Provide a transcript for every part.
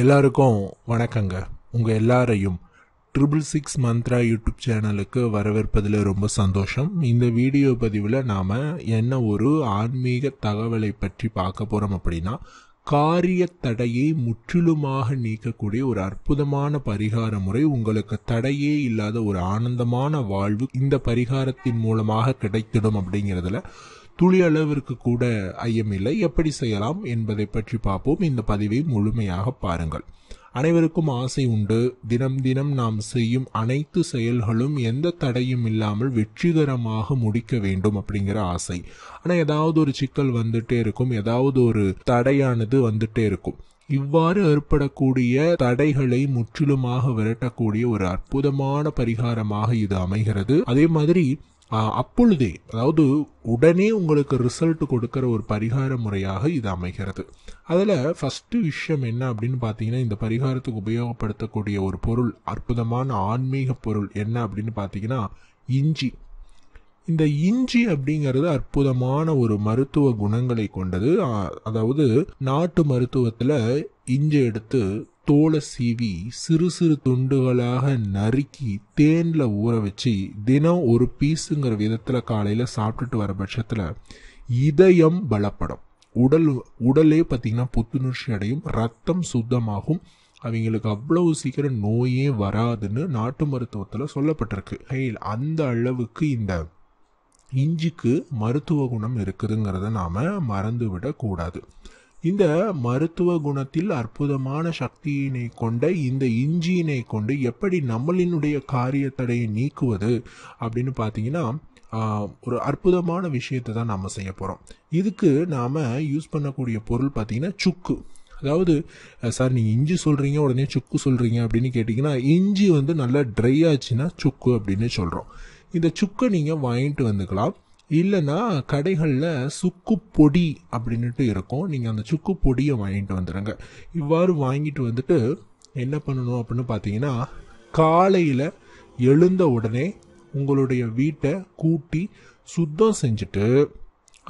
எல்லாருக்கும் வணக்கங்க உங்கள் எல்லாரையும் ட்ரிபிள் சிக்ஸ் மந்த்ரா யூடியூப் சேனலுக்கு வரவேற்பதில் ரொம்ப சந்தோஷம் இந்த வீடியோ பதிவில் நாம் என்ன ஒரு ஆன்மீக தகவலை பற்றி பார்க்க போகிறோம் அப்படின்னா காரிய தடையை முற்றிலுமாக நீக்கக்கூடிய ஒரு அற்புதமான பரிகார முறை உங்களுக்கு தடையே இல்லாத ஒரு ஆனந்தமான வாழ்வு இந்த பரிகாரத்தின் மூலமாக கிடைத்திடும் அப்படிங்கிறதுல துளி அளவிற்கு கூட ஐயமில்லை எப்படி செய்யலாம் என்பதை பற்றி பார்ப்போம் இந்த பதிவை முழுமையாக பாருங்கள் அனைவருக்கும் ஆசை உண்டு தினம் தினம் நாம் செய்யும் அனைத்து செயல்களும் எந்த தடையும் இல்லாமல் வெற்றிகரமாக முடிக்க வேண்டும் அப்படிங்கிற ஆசை ஆனால் ஏதாவது ஒரு சிக்கல் வந்துட்டே இருக்கும் ஏதாவது ஒரு தடையானது வந்துட்டே இருக்கும் இவ்வாறு ஏற்படக்கூடிய தடைகளை முற்றிலுமாக விரட்டக்கூடிய ஒரு அற்புதமான பரிகாரமாக இது அமைகிறது அதே மாதிரி அப்பொழுதே அதாவது உடனே உங்களுக்கு ரிசல்ட் கொடுக்குற ஒரு பரிகார முறையாக இது அமைகிறது அதில் ஃபஸ்ட்டு விஷயம் என்ன அப்படின்னு பார்த்தீங்கன்னா இந்த பரிகாரத்துக்கு உபயோகப்படுத்தக்கூடிய ஒரு பொருள் அற்புதமான ஆன்மீக பொருள் என்ன அப்படின்னு பார்த்தீங்கன்னா இஞ்சி இந்த இஞ்சி அப்படிங்கிறது அற்புதமான ஒரு மருத்துவ குணங்களை கொண்டது அதாவது நாட்டு மருத்துவத்தில் இஞ்சி எடுத்து தோலை சீவி சிறு சிறு துண்டுகளாக நறுக்கி தேனில் ஊற வச்சு தினம் ஒரு பீஸுங்கிற விதத்தில் காலையில் சாப்பிட்டுட்டு வர பட்சத்தில் இதயம் பலப்படும் உடல் உடலே பார்த்திங்கன்னா புத்துணர்ச்சி அடையும் ரத்தம் சுத்தமாகும் அவங்களுக்கு அவ்வளவு சீக்கிரம் நோயே வராதுன்னு நாட்டு மருத்துவத்தில் சொல்லப்பட்டிருக்கு அந்த அளவுக்கு இந்த இஞ்சிக்கு மருத்துவ குணம் இருக்குதுங்கிறத நாம் மறந்துவிடக்கூடாது இந்த மருத்துவ குணத்தில் அற்புதமான சக்தியினை கொண்ட இந்த இஞ்சியினை கொண்டு எப்படி நம்மளினுடைய காரிய தடையை நீக்குவது அப்படின்னு பார்த்தீங்கன்னா ஒரு அற்புதமான விஷயத்தை தான் நாம் செய்ய போகிறோம் இதுக்கு நாம் யூஸ் பண்ணக்கூடிய பொருள் பார்த்திங்கன்னா சுக்கு அதாவது சார் நீங்கள் இஞ்சி சொல்கிறீங்க உடனே சுக்கு சொல்கிறீங்க அப்படின்னு கேட்டிங்கன்னா இஞ்சி வந்து நல்லா ட்ரை ஆச்சுன்னா சுக்கு அப்படின்னு சொல்கிறோம் இந்த சுக்கை நீங்கள் வாங்கிட்டு வந்துக்கலாம் இல்லைன்னா கடைகளில் சுக்கு பொடி அப்படின்ட்டு இருக்கும் நீங்கள் அந்த சுக்கு பொடியை வாங்கிட்டு வந்துடுங்க இவ்வாறு வாங்கிட்டு வந்துட்டு என்ன பண்ணணும் அப்படின்னு பார்த்தீங்கன்னா காலையில் எழுந்த உடனே உங்களுடைய வீட்டை கூட்டி சுத்தம் செஞ்சுட்டு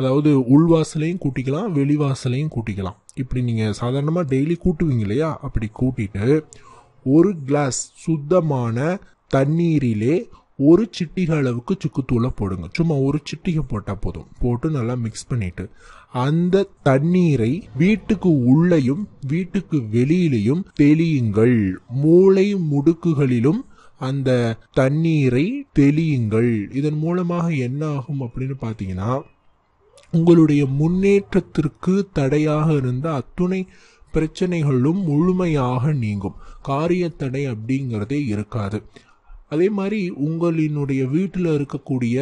அதாவது உள்வாசலையும் கூட்டிக்கலாம் வெளிவாசலையும் கூட்டிக்கலாம் இப்படி நீங்கள் சாதாரணமாக டெய்லி கூட்டுவீங்க இல்லையா அப்படி கூட்டிட்டு ஒரு கிளாஸ் சுத்தமான தண்ணீரிலே ஒரு சிட்டிகை அளவுக்கு சுக்குத்தூளை போடுங்க சும்மா ஒரு சிட்டிகை போட்டால் போதும் போட்டு நல்லா மிக்ஸ் பண்ணிட்டு அந்த தண்ணீரை வீட்டுக்கு உள்ளேயும் வீட்டுக்கு வெளியிலையும் தெளியுங்கள் மூளை முடுக்குகளிலும் அந்த தண்ணீரை தெளியுங்கள் இதன் மூலமாக என்ன ஆகும் அப்படின்னு பார்த்தீங்கன்னா உங்களுடைய முன்னேற்றத்திற்கு தடையாக இருந்த அத்துணை பிரச்சனைகளும் முழுமையாக நீங்கும் காரிய தடை அப்படிங்கிறதே இருக்காது அதே மாதிரி உங்களினுடைய வீட்டில் இருக்கக்கூடிய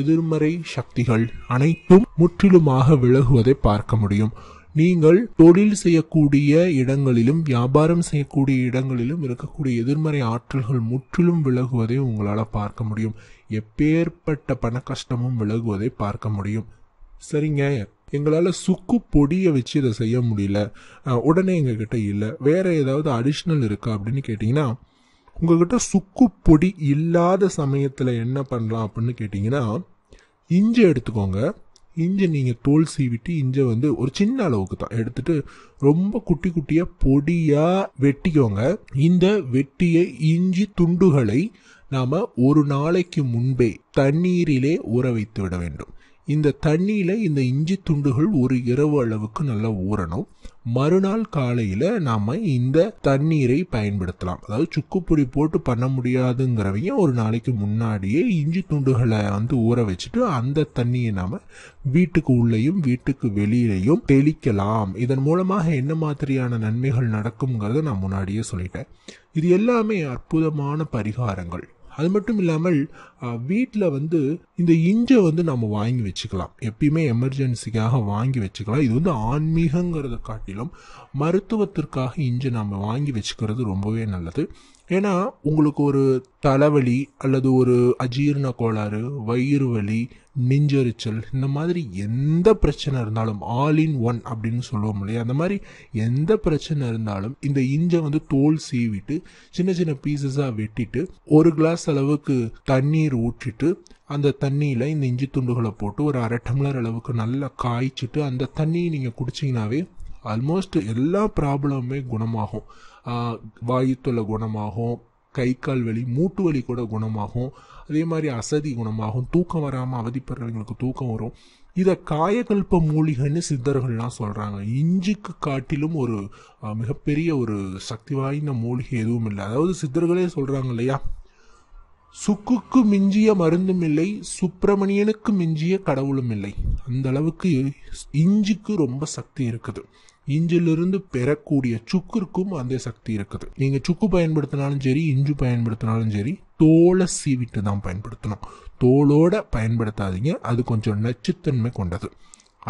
எதிர்மறை சக்திகள் அனைத்தும் முற்றிலுமாக விலகுவதை பார்க்க முடியும் நீங்கள் தொழில் செய்யக்கூடிய இடங்களிலும் வியாபாரம் செய்யக்கூடிய இடங்களிலும் இருக்கக்கூடிய எதிர்மறை ஆற்றல்கள் முற்றிலும் விலகுவதை உங்களால் பார்க்க முடியும் எப்பேற்பட்ட பண கஷ்டமும் விலகுவதை பார்க்க முடியும் சரிங்க எங்களால் சுக்கு பொடியை வச்சு இதை செய்ய முடியல உடனே எங்ககிட்ட இல்லை வேற ஏதாவது அடிஷ்னல் இருக்கா அப்படின்னு கேட்டிங்கன்னா உங்ககிட்ட சுக்கு பொடி இல்லாத சமயத்தில் என்ன பண்ணலாம் அப்படின்னு கேட்டிங்கன்னா இஞ்சி எடுத்துக்கோங்க இஞ்சி நீங்கள் தோல் சீவிட்டு இஞ்சை வந்து ஒரு சின்ன அளவுக்கு தான் எடுத்துட்டு ரொம்ப குட்டி குட்டியாக பொடியாக வெட்டிக்கோங்க இந்த வெட்டிய இஞ்சி துண்டுகளை நாம் ஒரு நாளைக்கு முன்பே தண்ணீரிலே ஊற வைத்து விட வேண்டும் இந்த தண்ணியில் இந்த இஞ்சி துண்டுகள் ஒரு இரவு அளவுக்கு நல்லா ஊறணும் மறுநாள் காலையில் நாம் இந்த தண்ணீரை பயன்படுத்தலாம் அதாவது சுக்குப்பொடி போட்டு பண்ண முடியாதுங்கிறவங்க ஒரு நாளைக்கு முன்னாடியே இஞ்சி துண்டுகளை வந்து ஊற வச்சுட்டு அந்த தண்ணியை நாம் வீட்டுக்கு உள்ளேயும் வீட்டுக்கு வெளியிலையும் தெளிக்கலாம் இதன் மூலமாக என்ன மாதிரியான நன்மைகள் நடக்கும்ங்கிறத நான் முன்னாடியே சொல்லிட்டேன் இது எல்லாமே அற்புதமான பரிகாரங்கள் அது மட்டும் இல்லாமல் வீட்டில் வந்து இந்த இஞ்சை வந்து நம்ம வாங்கி வச்சுக்கலாம் எப்பயுமே எமர்ஜென்சிக்காக வாங்கி வச்சுக்கலாம் இது வந்து ஆன்மீகங்கிறத காட்டிலும் மருத்துவத்திற்காக இஞ்சை நம்ம வாங்கி வச்சுக்கிறது ரொம்பவே நல்லது ஏன்னா உங்களுக்கு ஒரு தலைவலி அல்லது ஒரு அஜீரண கோளாறு வயிறு வலி நெஞ்செரிச்சல் இந்த மாதிரி எந்த பிரச்சனை இருந்தாலும் ஆல் இன் ஒன் அப்படின்னு சொல்லுவோம் இல்லையா அந்த மாதிரி எந்த பிரச்சனை இருந்தாலும் இந்த இஞ்சை வந்து தோல் சீவிட்டு சின்ன சின்ன பீசஸாக வெட்டிட்டு ஒரு கிளாஸ் அளவுக்கு தண்ணீர் ஊற்றிட்டு அந்த தண்ணியில் இந்த இஞ்சி துண்டுகளை போட்டு ஒரு அரை டம்ளர் அளவுக்கு நல்லா காய்ச்சிட்டு அந்த தண்ணியை நீங்கள் குடிச்சிங்கனாவே ஆல்மோஸ்ட் எல்லா ப்ராப்ளமுமே குணமாகும் வாயுத்தொல்லை குணமாகும் கை கால் வலி மூட்டு வலி கூட குணமாகும் அதே மாதிரி அசதி குணமாகும் தூக்கம் வராமல் அவதிப்படுறவங்களுக்கு தூக்கம் வரும் இதை காயகல்ப மூலிகைன்னு சித்தர்கள்லாம் சொல்கிறாங்க இஞ்சிக்கு காட்டிலும் ஒரு மிகப்பெரிய ஒரு சக்தி வாய்ந்த மூலிகை எதுவும் இல்லை அதாவது சித்தர்களே சொல்கிறாங்க இல்லையா சுக்குக்கு மிஞ்சிய மருந்தும் இல்லை சுப்பிரமணியனுக்கு மிஞ்சிய கடவுளும் இல்லை அந்த அளவுக்கு இஞ்சிக்கு ரொம்ப சக்தி இருக்குது இஞ்சிலிருந்து பெறக்கூடிய சுக்குக்கும் அந்த சக்தி இருக்குது நீங்கள் சுக்கு பயன்படுத்தினாலும் சரி இஞ்சு பயன்படுத்தினாலும் சரி தோலை சீவிட்டு தான் பயன்படுத்தணும் தோளோட பயன்படுத்தாதீங்க அது கொஞ்சம் நச்சுத்தன்மை கொண்டது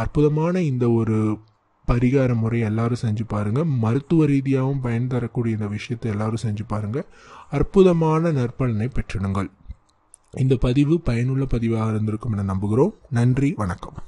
அற்புதமான இந்த ஒரு பரிகார முறை எல்லாரும் செஞ்சு பாருங்கள் மருத்துவ ரீதியாகவும் பயன் தரக்கூடிய இந்த விஷயத்தை எல்லாரும் செஞ்சு பாருங்கள் அற்புதமான நற்பலனை பெற்றிடுங்கள் இந்த பதிவு பயனுள்ள பதிவாக இருந்திருக்கும் என நம்புகிறோம் நன்றி வணக்கம்